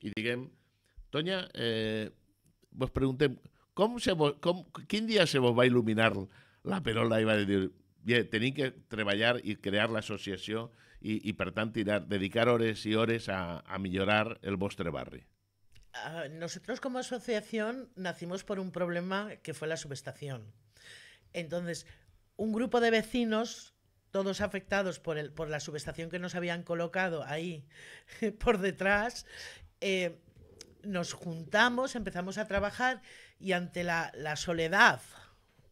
...y digan, Toña... eh, vos pregunté... se vos, se vos va iluminar... la perola y va decir... ...bien, tenéis que trabajar y crear la asociación... ...y por tanto dedicar horas y horas a, a el vostre barri? Ah, nosotros como asociación nacimos por un problema que fue la subestación. Entonces, un grupo de vecinos todos afectados por, el, por la subestación que nos habían colocado ahí por detrás, eh, nos juntamos, empezamos a trabajar y ante la, soledad,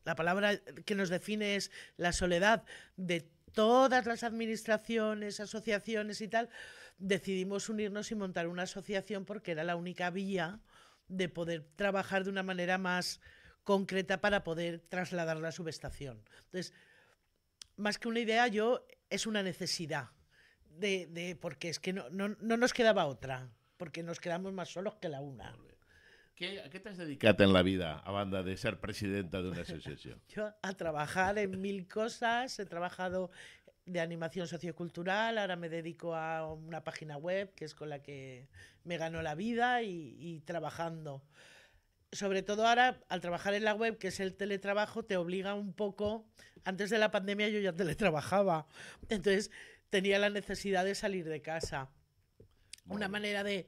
la palabra que nos define es la soledad de todas las administraciones, asociaciones y tal, decidimos unirnos y montar una asociación porque era la única vía de poder trabajar de una manera más concreta para poder trasladar la subestación. Entonces, más que una idea, yo es una necesidad, de, porque es que no nos quedaba otra porque nos quedamos más solos que la una. ¿Qué, ¿A qué te has dedicado en la vida, a banda de ser presidenta de una asociación? Yo a trabajar en mil cosas, he trabajado de animación sociocultural, ahora me dedico a una página web que es con la que me ganó la vida y, y trabajando. Sobre todo ahora, al trabajar en la web, que es el teletrabajo, te obliga un poco. Antes de la pandemia yo ya teletrabajaba, entonces tenía la necesidad de salir de casa una manera de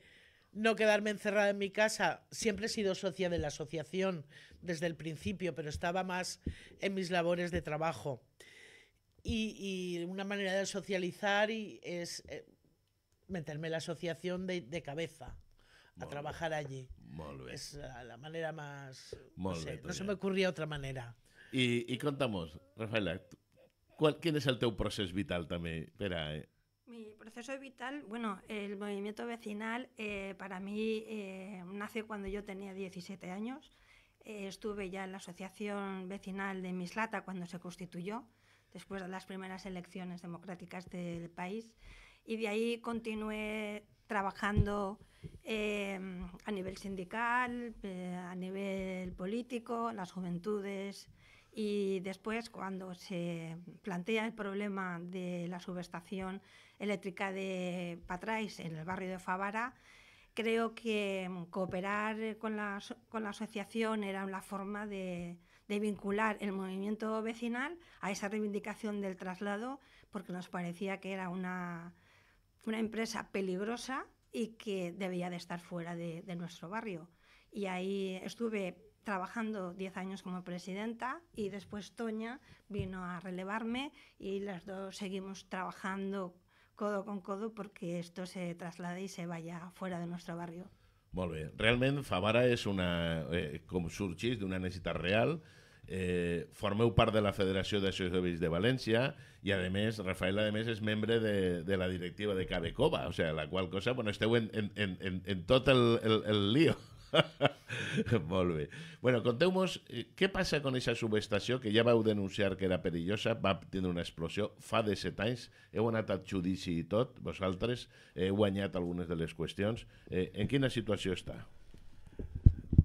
no quedarme encerrada en mi casa. Siempre he sido socia de la asociación desde el principio, pero estaba más en mis labores de trabajo. Y, una manera de socializar es eh, meterme en la asociación de, cabeza. A trabajar allí. Es la manera más... no, se me ocurría otra manera. Y, contamos, Rafaela, ¿quién es el teu proceso vital también? Espera, mi proceso vital, bueno, el movimiento vecinal eh, para mí eh, nace cuando yo tenía 17 años. Eh, estuve ya en la asociación vecinal de Mislata cuando se constituyó, después de las primeras elecciones democráticas del país. Y de ahí continué trabajando a nivel sindical, a nivel político, las juventudes, y después, cuando se plantea el problema de la subestación eléctrica de Patrais en el barrio de Favara, creo que mm, cooperar con la, con la asociación era una forma de, de, vincular el movimiento vecinal a esa reivindicación del traslado, porque nos parecía que era una, una empresa peligrosa y que debía de estar fuera de, de nuestro barrio. Y ahí estuve trabajando 10 años como presidenta y después Toña vino a relevarme y las dos seguimos trabajando codo con codo porque esto se traslade y se vaya fuera de nuestro barrio. Molt bé. Realment, Favara és una... Eh, com sorgís d'una necessitat real, eh, formeu part de la Federació d'Associacions de València i, a més, Rafael, a més, és membre de, de la directiva de Cabecova, o sigui, sea, la qual cosa, bueno, esteu en, en, en, en tot el, el, el lío. Molt bé. Bueno, conteu-nos eh, què passa amb aquesta subestació que ja vau denunciar que era perillosa, va tenir una explosió fa de set anys, heu anat al judici i tot, vosaltres, eh, heu guanyat algunes de les qüestions. Eh, en quina situació està?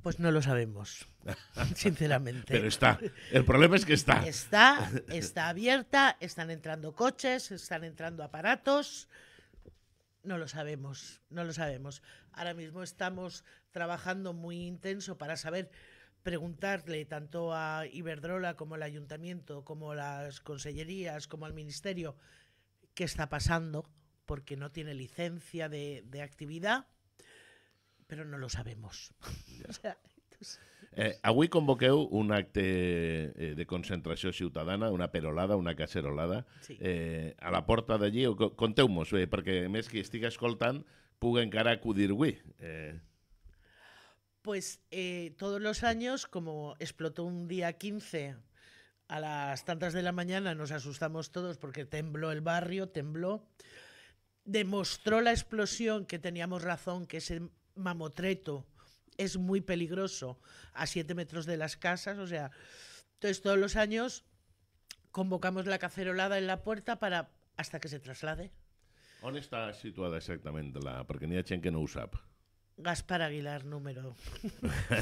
Pues no lo sabemos, sinceramente. Pero está. El problema es que está. Está, está abierta, están entrando coches, están entrando aparatos. No lo sabemos, no lo sabemos. Ahora mismo estamos trabajando muy intenso para saber preguntarle tanto a Iberdrola como al ayuntamiento, como a las consellerías, como al ministerio, qué está pasando, porque no tiene licencia de, actividad, pero no lo sabemos. Eh, avui convoqueu un acte eh, de concentració ciutadana, una perolada, una cacerolada, sí. eh, a la porta d'allí. Conteu-mos, eh, perquè més que estic escoltant puc encara acudir avui. Eh. Pues eh, todos los años, como explotó un día 15 a las tantas de la mañana, nos asustamos todos porque tembló el barrio, tembló. Demostró la explosión que teníamos razón, que ese mamotreto es muy peligroso a 7 metros de las casas, o sea, entonces todos los años convocamos la cacerolada en la puerta para hasta que se traslade. ¿Dónde está situada exactamente la... Porque ni que no usa. Gaspar Aguilar, número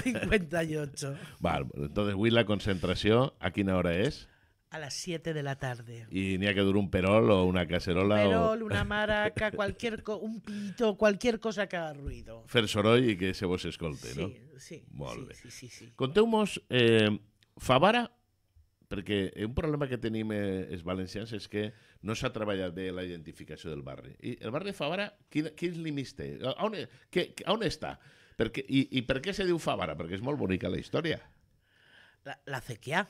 58. vale, entonces hoy la concentración, a qué hora es? a las 7 de la tarda. I Y ha que durar un perol o una cacerola. Un perol, o... una maraca, cualquier co un pito, cualquier cosa que haga ruido. Fer Soroll i que se vos escolte, sí, no? Sí, Molt sí, bé. sí, sí, sí. Conteu-nos, eh, Favara, perquè un problema que tenim eh, els valencians és que no s'ha treballat bé la identificació del barri. I el barri de Favara, quin, quins límits té? On, que, on està? Perquè, i, I per què se diu Favara? Perquè és molt bonica la història. La, la cequià.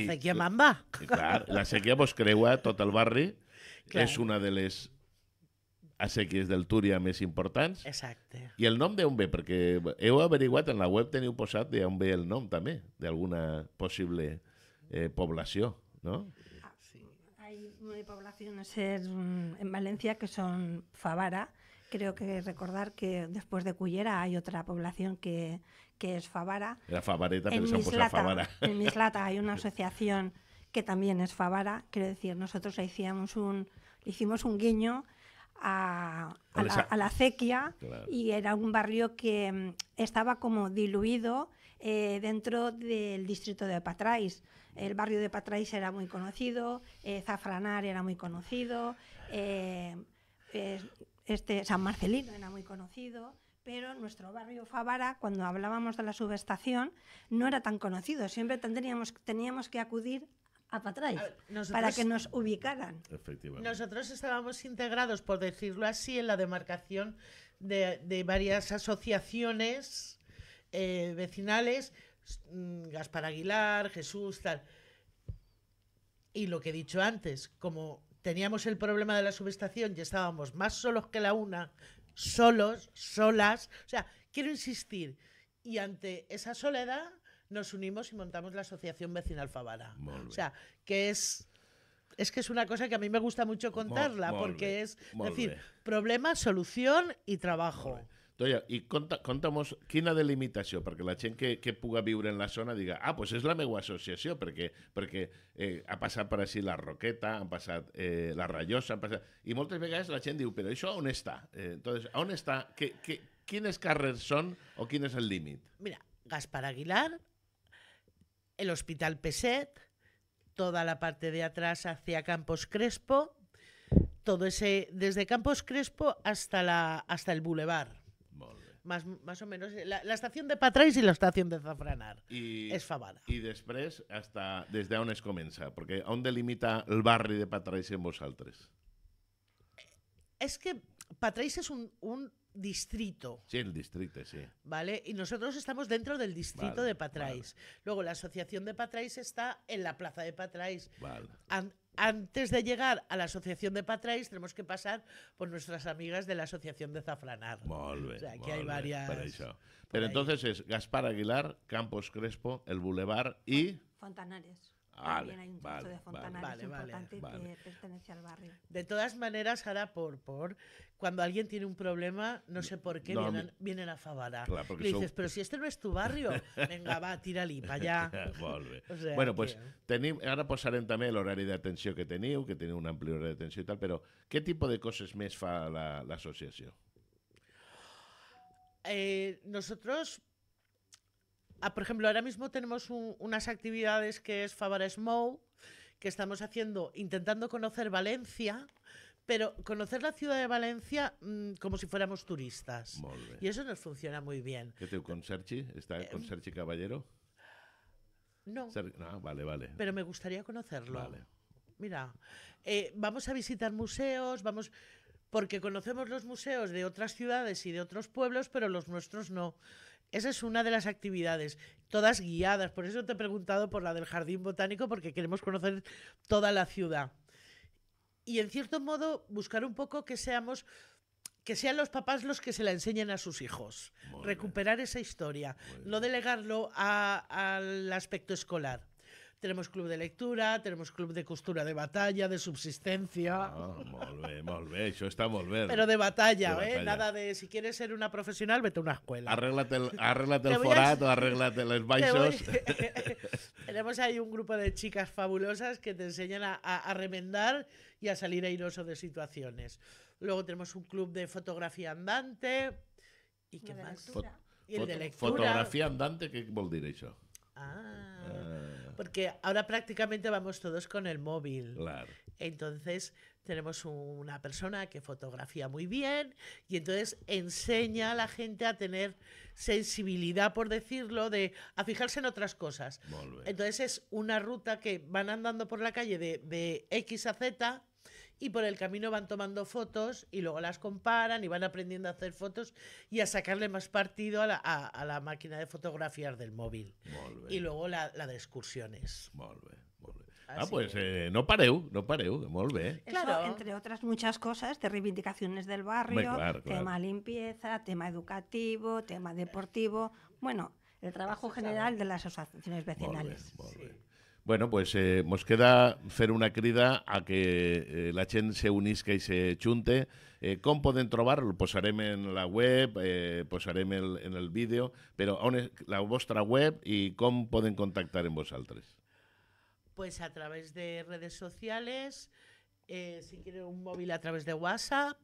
La I, Mamba. clar, la séquia pues, doncs, creua tot el barri. Clar. És una de les assequies del Túria més importants. Exacte. I el nom d'on ve? Perquè heu averiguat, en la web teniu posat d'on ve el nom també, d'alguna possible eh, població, no? Ah, Sí. Hay poblaciones en Valencia que son Favara, creo que recordar que después de Cullera hay otra población que, es Favara. la Favareta, En Mislata hay una asociación que también es Favara. Quiero decir, nosotros hicimos un, hicimos un guiño a, la, acequia y era un barrio que mm, estaba como diluido eh, dentro del distrito de Patrais. El barrio de Patrais era muy conocido, eh, Zafranar era muy conocido. Eh, este San Marcelino era muy conocido, pero nuestro barrio Favara, cuando hablábamos de la subestación, no era tan conocido. Siempre teníamos que acudir a Patray para que nos ubicaran. Nosotros estábamos integrados, por decirlo así, en la demarcación de, varias asociaciones eh, vecinales, mm, Gaspar Aguilar, Jesús, tal. Y lo que he dicho antes, como teníamos el problema de la subestación y estábamos más solos que la una, solos, solas. O sea, quiero insistir, y ante esa soledad nos unimos y montamos la Asociación Vecinal Favara. O sea, que es... que es una cosa que a mí me gusta mucho contarla, porque es decir, problema, solución y trabajo y contamos ¿quién ha delimitado, porque la gente que, que puga viure en la zona diga ah, pues es la megua asociación porque eh, ha pasado por así la Roqueta, han pasado eh, la Rayosa y muchas veces la gente dice, pero ¿eso aún está? Eh, entonces, aún está Que, que, quines carrers o quién es el límite? Mira, Gaspar Aguilar, el Hospital Peset, toda la parte de atrás hacia Campos Crespo, todo ese, desde Campos Crespo hasta, la, hasta el Boulevard más, o menos. Eh, la, estación de Patrais la estación de Zafranar. Es es Favara. Y después, hasta, desde dónde es porque porque delimita el barrio de Patrais en vosaltres? Eh, es que Patrais es un, distrito. Sí, el distrito, sí. ¿Vale? Y nosotros estamos dentro del distrito de Patrais. Luego la asociación de Patrais está en la plaza de Patrais. Vale antes de llegar a la Asociación de Patrais tenemos que pasar por nuestras amigas de la Asociación de Zafranar. aquí hay varias... Pero entonces es Gaspar Aguilar, Campos Crespo, El Boulevard y... Fontanares. Vale, hay un vale, de Fontanales vale, importante que pertenece al barrio. De todas maneras, ahora por, por cuando alguien tiene un problema, no sé por qué, no, vienen, mi... vienen, a Favara. Claro, Le dices, son... pero si este no es tu barrio, venga, va, tira-li para allá. o sea, bueno, pues ahora tenim, ara el també de atención que teniu, que teniu un horario de atención i tal, però què tipus de coses més fa l'associació? La, eh, nosotros Ah, por ejemplo, ahora mismo tenemos unas actividades que es Favara Small, que estamos haciendo, intentando conocer Valencia, pero conocer la ciudad de Valencia mm, como si fuéramos turistas. Y eso nos funciona muy bien. ¿Qué te conserchi? ¿Está eh, con conserchi mm. caballero? No. no. Ah, vale, vale. Pero me gustaría conocerlo. Vale. Mira, eh, vamos a visitar museos, vamos porque conocemos los museos de otras ciudades y de otros pueblos, pero los nuestros no. Esa es una de las actividades, todas guiadas. Por eso te he preguntado por la del jardín botánico, porque queremos conocer toda la ciudad. Y en cierto modo, buscar un poco que seamos que sean los papás los que se la enseñen a sus hijos. Recuperar esa historia, no delegarlo al aspecto escolar. Tenemos club de lectura, tenemos club de costura de batalla, de subsistencia. Ah, molt eso está está de batalla, eh? Nada de si quieres ser una profesional, vete a una escuela. Arréglate el, arréglate el forato, arréglate los baixos. tenemos ahí un grupo de chicas fabulosas que te enseñan a, remendar y a salir airoso de situaciones. Luego tenemos un club de fotografía andante. ¿Y qué más? de lectura. Fotografía andante, ¿Qué vol diréis? porque ahora prácticamente vamos todos con el móvil. Entonces tenemos una persona que fotografía muy bien y entonces enseña a la gente a tener sensibilidad, por decirlo, de a fijarse en otras cosas. Entonces es una ruta que van andando por la calle de, de X a Z y por el camino van tomando fotos y luego las comparan y van aprendiendo a hacer fotos y a sacarle más partido a la, a, la máquina de fotografiar del móvil. Y luego la, de excursiones. Ah, pues eh, no pareu, no pareu, muy Claro, entre otras muchas cosas, de reivindicaciones del barrio, tema limpieza, tema educativo, tema deportivo, bueno, el trabajo general de las asociaciones vecinales. Bueno, pues nos eh, queda hacer una crida a que eh, la gente se unisca y se junte. Eh, ¿Cómo pueden poden Posaremos en la web, eh, en el vídeo, pero aún la vuestra web y ¿cómo pueden contactar en vosaltres? Pues a través de redes sociales, si quieren un móvil a través de WhatsApp,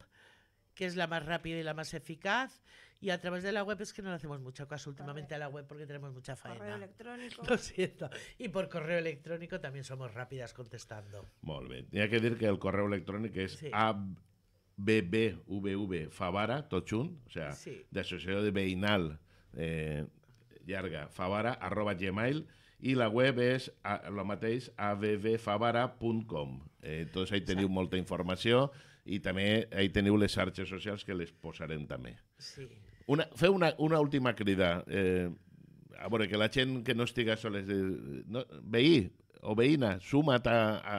que es la más rápida y la más eficaz. Y a través de la web es que no le hacemos mucho caso últimamente a la web porque tenemos mucha faena. Correo electrónico. Lo siento. Y por correo electrónico también somos rápidas contestando. Muy bien. Hi que decir que el correo electrónico es sí. abbvv favara, o sea, sí. Asociación de veïnal eh, llarga, favara, arroba gmail, i la web és el mateix, avvfavara.com. Eh, entonces ahí teniu Exacte. molta informació, Y también hay teniu les sociales que les posarem también. Sí. Una, fue una, una última crida. Eh, ah, que la gente que no estiga sola... de veí o veína, suma't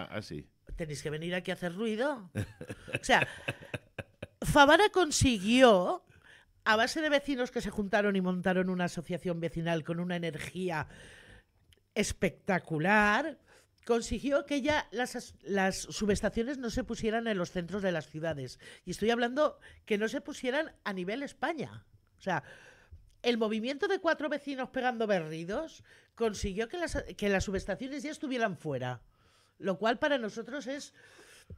así. Tenéis que venir aquí a hacer ruido. O sea, Favara consiguió, a base de vecinos que se juntaron y montaron una asociación vecinal con una energía espectacular, consiguió que ya las, subestaciones no se pusieran en los centros de las ciudades. Y estoy hablando que no se pusieran a nivel España. O sea, el movimiento de cuatro vecinos pegando berridos consiguió que las, que las subestaciones ya estuvieran fuera. Lo cual para nosotros es...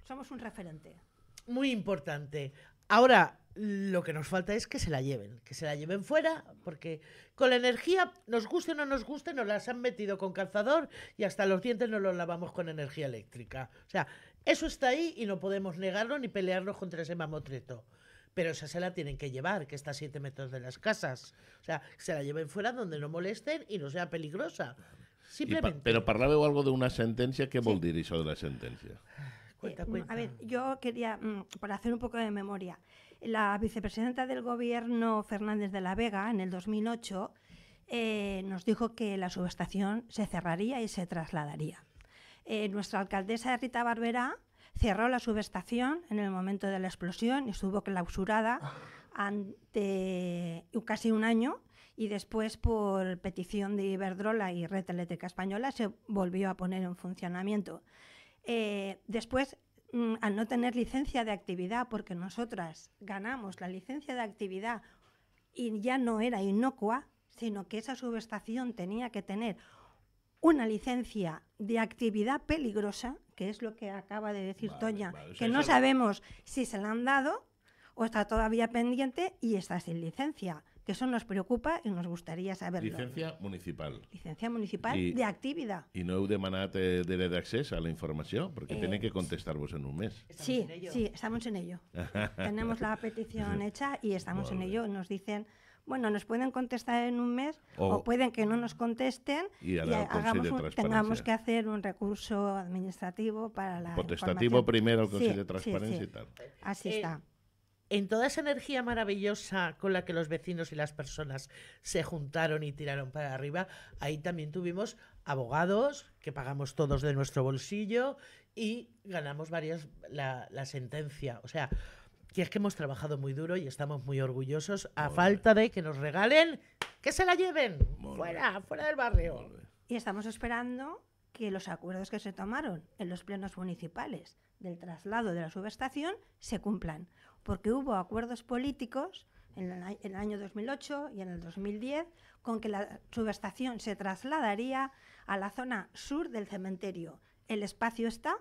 Somos un referente. Muy importante. Ahora, lo que nos falta es que se la lleven, que se la lleven fuera, porque con la energía, nos guste o no nos guste, nos las han metido con calzador y hasta los dientes nos los lavamos con energía eléctrica. O sea, eso está ahí y no podemos negarlo ni pelearnos contra ese mamotreto. Pero esa se la tienen que llevar, que está a siete metros de las casas. O sea, se la lleven fuera donde no molesten y no sea peligrosa. Simplemente. para pero algo de una sentencia, ¿qué sí. de la sentencia? Eh, mm, a ver, yo quería, mm, para hacer un poco de memoria, la vicepresidenta del gobierno Fernández de la Vega en el 2008 eh, nos dijo que la subestación se cerraría y se trasladaría. Eh, nuestra alcaldesa Rita Barberá cerró la subestación en el momento de la explosión y estuvo clausurada ante casi un año y después por petición de Iberdrola y Red Eléctrica Española se volvió a poner en funcionamiento. Eh, después Mm, al no tener licencia de actividad, porque nosotras ganamos la licencia de actividad y ya no era inocua, sino que esa subestación tenía que tener una licencia de actividad peligrosa, que es lo que acaba de decir Toña, que no sabemos si se la han dado o está todavía pendiente y está sin licencia que eso nos preocupa y nos gustaría saberlo. Licencia municipal. Licencia municipal de actividad. ¿Y no heu demanat eh, de de acceso a la información? Porque eh, tienen que contestar-vos en un mes. Sí, sí, estamos en ello. Tenemos la petición hecha y estamos en ello. Nos dicen bueno, nos pueden contestar en un mes o, pueden que no nos contesten y, y hagamos un, tengamos que hacer un recurso administrativo para la Contestativo primero el de Transparencia y tal. Así eh, está en toda esa energía maravillosa con la que los vecinos y las personas se juntaron y tiraron para arriba, ahí también tuvimos abogados que pagamos todos de nuestro bolsillo y ganamos varias la, sentencia. O sea, que es que hemos trabajado muy duro y estamos muy orgullosos a falta de que nos regalen, que se la lleven fuera, fuera del barrio. Y estamos esperando que los acuerdos que se tomaron en los plenos municipales del traslado de la subestación se cumplan porque hubo acuerdos políticos en el año 2008 y en el 2010 con que la subestación se trasladaría a la zona sur del cementerio. El espacio está,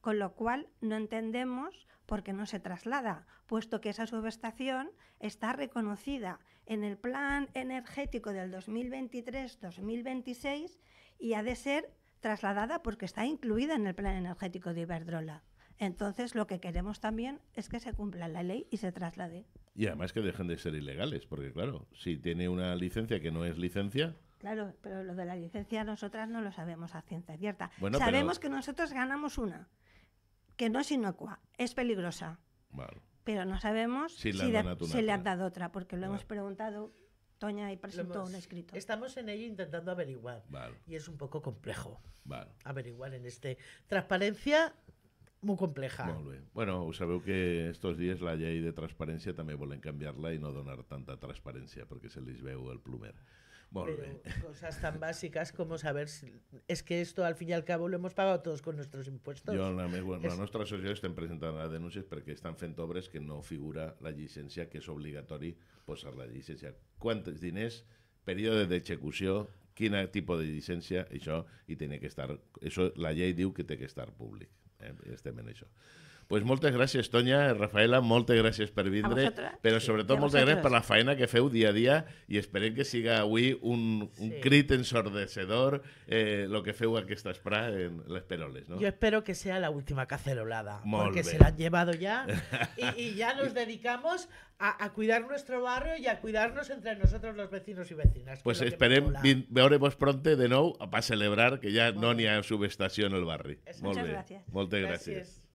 con lo cual no entendemos por qué no se traslada, puesto que esa subestación está reconocida en el plan energético del 2023-2026 y ha de ser trasladada porque está incluida en el plan energético de Iberdrola. Entonces, lo que queremos también es que se cumpla la ley y se traslade. Y además que dejen de ser ilegales, porque claro, si tiene una licencia que no es licencia... Claro, pero lo de la licencia nosotras no lo sabemos a ciencia cierta. sabemos que nosotros ganamos una, que no es inocua, es peligrosa. Vale. Pero no sabemos si, se le han dado otra, porque lo hemos preguntado Toña y presentó un escrito. Estamos en ello intentando averiguar. Y es un poco complejo vale. averiguar en este. Transparencia molt compleja. Molt bé. Bueno, ho sabeu que estos dies la llei de transparència també volen canviar-la i no donar tanta transparència perquè se li veu el plumer. Molt Però, bé. Cosas tan bàsiques com saber si... Es que esto, al fin y al cabo, lo hemos pagado todos con nuestros impuestos. Jo, la, meva, bueno, es... la nostra associació estem presentant les denúncies perquè estan fent obres que no figura la llicència, que és obligatori posar la llicència. Quants diners, període d'execució, quin tipus de llicència, això, i tiene que estar... Això, la llei diu que té que estar públic estem en això pues moltes gràcies, Tonya, Rafaela, moltes gràcies per vindre, però sobretot sí, moltes gràcies per la feina que feu dia a dia i esperem que siga avui un, sí. un crit ensordecedor eh, lo que feu aquesta esprà en les peroles. No? Yo espero que sea la última cacerolada, perquè porque bé. se la han llevado ya y, y nos dedicamos a, a, cuidar nuestro barrio y a cuidarnos entre nosotros los vecinos y vecinas. Pues esperem veuremos pronto de nou a celebrar que ja no n'hi ha subestació en el barri. Molt bé. Gràcies. Moltes gràcies. gràcies.